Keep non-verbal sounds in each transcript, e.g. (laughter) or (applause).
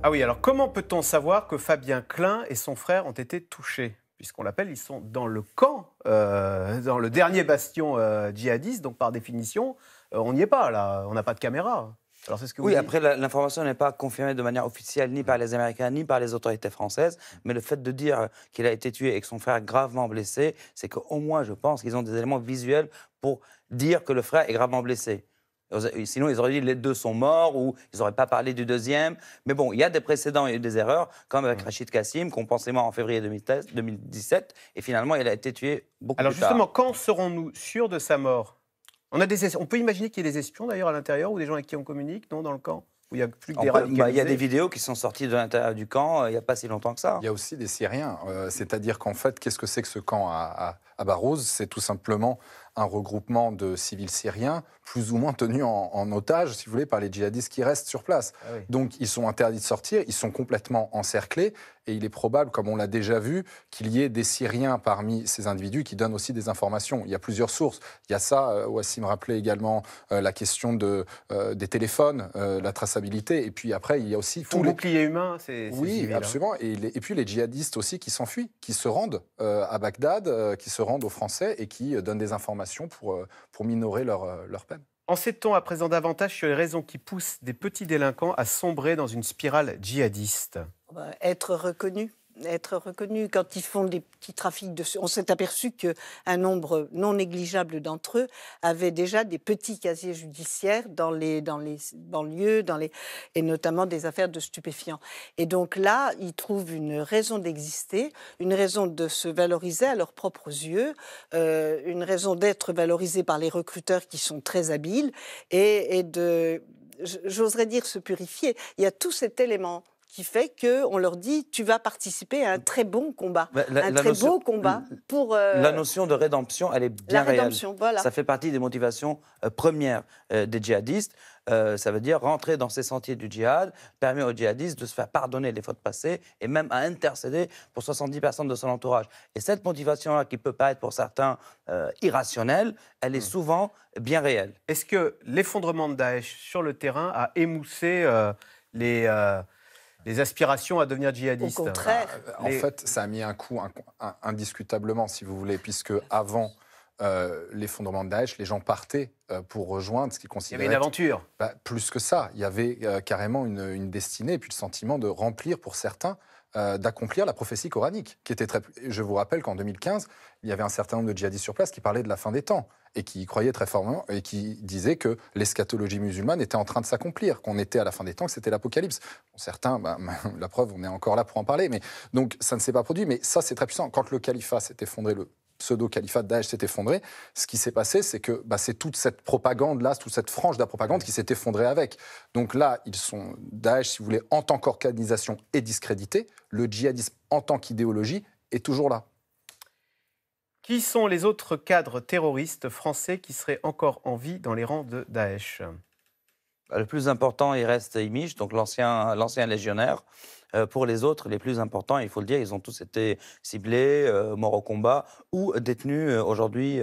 Ah oui, alors comment peut-on savoir que Fabien Klein et son frère ont été touchés Puisqu'on l'appelle, ils sont dans le camp, euh, dans le dernier bastion euh, djihadiste, donc par définition, euh, on n'y est pas là, on n'a pas de caméra. Alors, ce que oui, après, l'information n'est pas confirmée de manière officielle ni par les Américains ni par les autorités françaises, mais le fait de dire qu'il a été tué et que son frère gravement blessé, c'est qu'au moins, je pense qu'ils ont des éléments visuels pour dire que le frère est gravement blessé. Sinon, ils auraient dit les deux sont morts ou ils n'auraient pas parlé du deuxième. Mais bon, il y a des précédents et des erreurs, comme avec Rachid Kassim, qu'on pensait mort en février 2017, et finalement, il a été tué beaucoup Alors plus tard. Alors justement, quand serons-nous sûrs de sa mort on, a des, on peut imaginer qu'il y ait des espions d'ailleurs à l'intérieur ou des gens avec qui on communique, non, dans le camp où il y a plus des bah, Il y a des vidéos qui sont sorties de l'intérieur du camp euh, il n'y a pas si longtemps que ça. Il y a aussi des Syriens. Euh, c'est-à-dire qu'en fait, qu'est-ce que c'est que ce camp à, à, C'est tout simplement un regroupement de civils syriens plus ou moins tenus en, otage, si vous voulez, par les djihadistes qui restent sur place. Ah Donc ils sont interdits de sortir, ils sont complètement encerclés, et il est probable, comme on l'a déjà vu, qu'il y ait des Syriens parmi ces individus qui donnent aussi des informations. Il y a plusieurs sources. Il y a ça, euh, Wassim rappelait également euh, la question de, euh, des téléphones, la traçabilité, et puis après, il y a aussi... Tous les... bouclier humains c'est... Oui, hein. absolument. et, puis les djihadistes aussi qui s'enfuient, qui se rendent à Bagdad, qui se rendent aux Français et qui donnent des informations euh, pour, minorer leur, euh, leur peine. En sait-on à présent davantage sur les raisons qui poussent des petits délinquants à sombrer dans une spirale djihadiste Être reconnu être reconnus quand ils font des petits trafics. De... On s'est aperçu qu'un nombre non négligeable d'entre eux avaient déjà des petits casiers judiciaires dans les, dans les banlieues, dans les... et notamment des affaires de stupéfiants. Et donc là, ils trouvent une raison d'exister, une raison de se valoriser à leurs propres yeux, euh, une raison d'être valorisé par les recruteurs qui sont très habiles et, et de, j'oserais dire, se purifier. Il y a tout cet élément qui fait qu'on leur dit tu vas participer à un très bon combat, bah, un très beau combat pour. Euh, la notion de rédemption, elle est bien la rédemption, réelle. Voilà. Ça fait partie des motivations euh, premières euh, des djihadistes. ça veut dire rentrer dans ces sentiers du djihad permet aux djihadistes de se faire pardonner les fautes passées et même à intercéder pour 70 personnes de son entourage. Et cette motivation-là, qui peut paraître pour certains irrationnelle, elle est hmm. souvent bien réelle. Est-ce que l'effondrement de Daesh sur le terrain a émoussé les les aspirations à devenir djihadistes. Au contraire. Bah, en fait, ça a mis un coup indiscutablement, si vous voulez, puisque avant. Euh, l'effondrement de Daesh, les gens partaient euh, pour rejoindre ce qu'ils considéraient. Il y avait une aventure. Bah, plus que ça, il y avait euh, carrément une, une, destinée et puis le sentiment de remplir pour certains euh, d'accomplir la prophétie coranique, qui était très. Je vous rappelle qu'en 2015, il y avait un certain nombre de djihadistes sur place qui parlaient de la fin des temps et qui y croyaient très fortement et qui disaient que l'eschatologie musulmane était en train de s'accomplir, qu'on était à la fin des temps, que c'était l'apocalypse. certains, bah, (laughs) la preuve, on est encore là pour en parler, mais donc ça ne s'est pas produit. Mais ça, c'est très puissant. Quand le califat s'est effondré le pseudo-califat de Daesh s'est effondré, ce qui s'est passé, c'est que bah, c'est toute cette propagande-là, toute cette frange de la propagande qui s'est effondrée avec. Donc là, ils sont Daesh, si vous voulez, en tant qu'organisation est discrédité, le djihadisme en tant qu'idéologie est toujours là. Qui sont les autres cadres terroristes français qui seraient encore en vie dans les rangs de Daesh le plus important, il reste imish donc l'ancien légionnaire. Euh, pour les autres, les plus importants, il faut le dire, ils ont tous été ciblés, euh, morts au combat ou détenus euh, aujourd'hui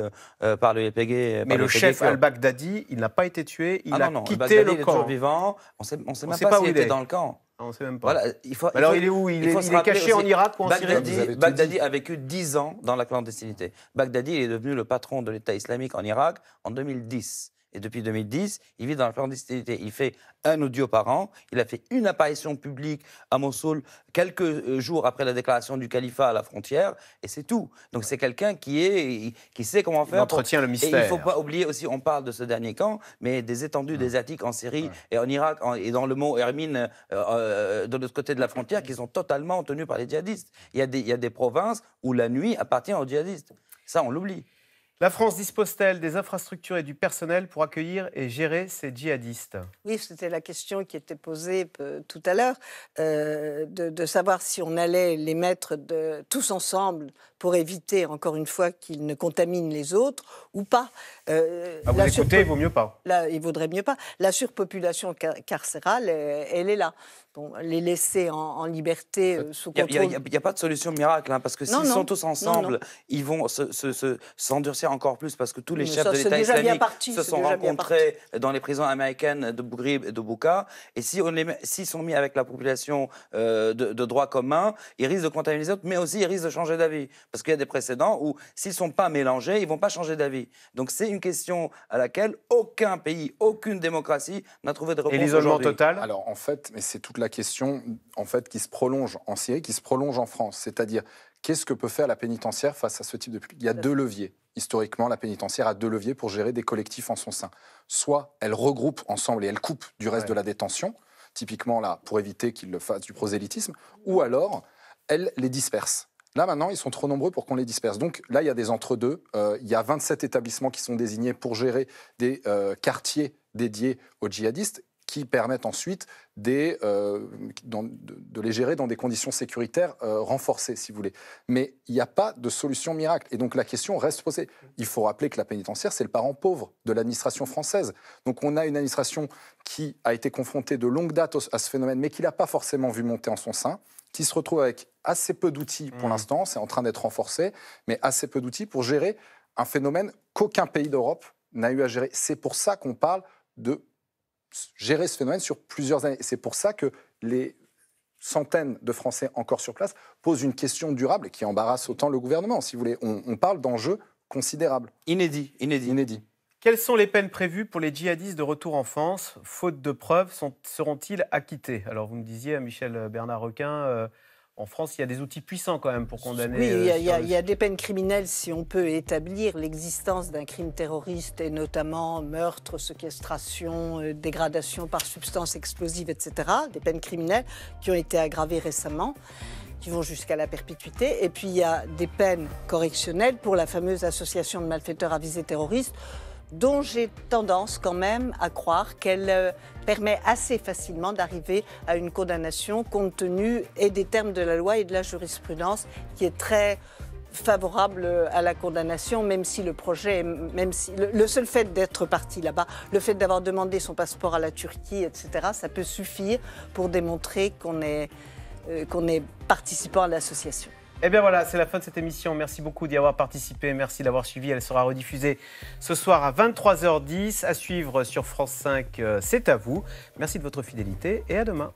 par le YPG. Mais le, chef al-Baghdadi, il n'a pas été tué, il ah a non, quitté le, camp. est toujours vivant. On ne sait même pas, s'il était dans le camp. Ah, on sait même pas. Alors, il, est où Il, est, caché en Irak ou en Baghdadi, Syrie Baghdadi a vécu 10 ans dans la clandestinité. Baghdadi il est devenu le patron de l'État islamique en Irak en 2010. Et depuis 2010, il vit dans la clandestinité. Il fait un audio par an. Il a fait une apparition publique à Mossoul quelques euh, jours après la déclaration du califat à la frontière, et c'est tout. Donc c'est quelqu'un qui qui sait comment faire. Il entretient le mystère. il faut pas oublier aussi, on parle de ce dernier camp, mais des étendues des hum. Attiques en Syrie et en Irak et dans le mont Hermine euh, euh, de l'autre côté de la frontière, qui sont totalement tenues par les djihadistes. il y a des provinces où la nuit appartient aux djihadistes. Ça, on l'oublie. La France dispose-t-elle des infrastructures et du personnel pour accueillir et gérer ces djihadistes Oui, c'était la question qui était posée euh, tout à l'heure, euh, de, savoir si on allait les mettre de, tous ensemble pour éviter, encore une fois, qu'ils ne contaminent les autres ou pas. Euh, ah, vous écoutez, il vaut mieux pas. Là, il vaudrait mieux pas. La surpopulation carcérale, euh, elle, est là. Bon, les laisser en, liberté euh, sous contrôle. Il n'y a, pas de solution miracle, hein, parce que s'ils sont tous ensemble, ils vont s'endurcir se, encore plus, parce que tous les chefs de l'État islamique se sont rencontrés dans les prisons américaines de Bougribe et de Bouka. Et si on s'ils sont mis avec la population euh, de, de droit commun, ils risquent de contaminer les autres, mais aussi ils risquent de changer d'avis. Parce qu'il y a des précédents où, s'ils ne sont pas mélangés, ils ne vont pas changer d'avis. Donc c'est une question à laquelle aucun pays, aucune démocratie n'a trouvé de réponse. Et l'isolement total Alors en fait, mais c'est toute la question en fait, qui se prolonge en Syrie, qui se prolonge en France. C'est-à-dire, qu'est-ce que peut faire la pénitentiaire face à ce type de... Il y a deux leviers. Historiquement, la pénitentiaire a deux leviers pour gérer des collectifs en son sein. Soit elle regroupe ensemble et elle coupe du reste de la détention, typiquement là, pour éviter qu'il le fasse du prosélytisme, ou alors elle les disperse. Là, maintenant, ils sont trop nombreux pour qu'on les disperse. Donc là, il y a des entre-deux. Euh, il y a 27 établissements qui sont désignés pour gérer des euh, quartiers dédiés aux djihadistes qui permettent ensuite euh, de, les gérer dans des conditions sécuritaires renforcées, si vous voulez. Mais il n'y a pas de solution miracle. Et donc la question reste posée. Il faut rappeler que la pénitentiaire, c'est le parent pauvre de l'administration française. Donc on a une administration qui a été confrontée de longue date à ce phénomène, mais qui n'a pas forcément vu monter en son sein qui se retrouve avec assez peu d'outils pour mmh. l'instant, c'est en train d'être renforcé, mais assez peu d'outils pour gérer un phénomène qu'aucun pays d'Europe n'a eu à gérer. C'est pour ça qu'on parle de gérer ce phénomène sur plusieurs années. C'est pour ça que les centaines de Français encore sur place posent une question durable et qui embarrasse autant le gouvernement. Si vous voulez, on, on parle d'enjeux considérables. Inédit, inédit. Inédit. Quelles sont les peines prévues pour les djihadistes de retour en France Faute de preuves, seront-ils acquittés Alors vous me disiez, hein, Michel Bernard Requin, euh, en France, il y a des outils puissants quand même pour condamner. Oui, il y, a, euh, des peines criminelles si on peut établir l'existence d'un crime terroriste et notamment meurtre, séquestration, euh, dégradation par substance explosive, etc. Des peines criminelles qui ont été aggravées récemment qui vont jusqu'à la perpétuité. Et puis il y a des peines correctionnelles pour la fameuse association de malfaiteurs à visée terroriste dont j'ai tendance quand même à croire qu'elle euh, permet assez facilement d'arriver à une condamnation compte tenu et des termes de la loi et de la jurisprudence qui est très favorable euh, à la condamnation, même si le projet, même si le, seul fait d'être parti là-bas, le fait d'avoir demandé son passeport à la Turquie, etc., ça peut suffire pour démontrer qu'on est euh, participant à l'association. Et eh bien voilà, c'est la fin de cette émission. Merci beaucoup d'y avoir participé. Merci d'avoir suivi. Elle sera rediffusée ce soir à 23h10. À suivre sur France 5, euh, c'est à vous. Merci de votre fidélité et à demain.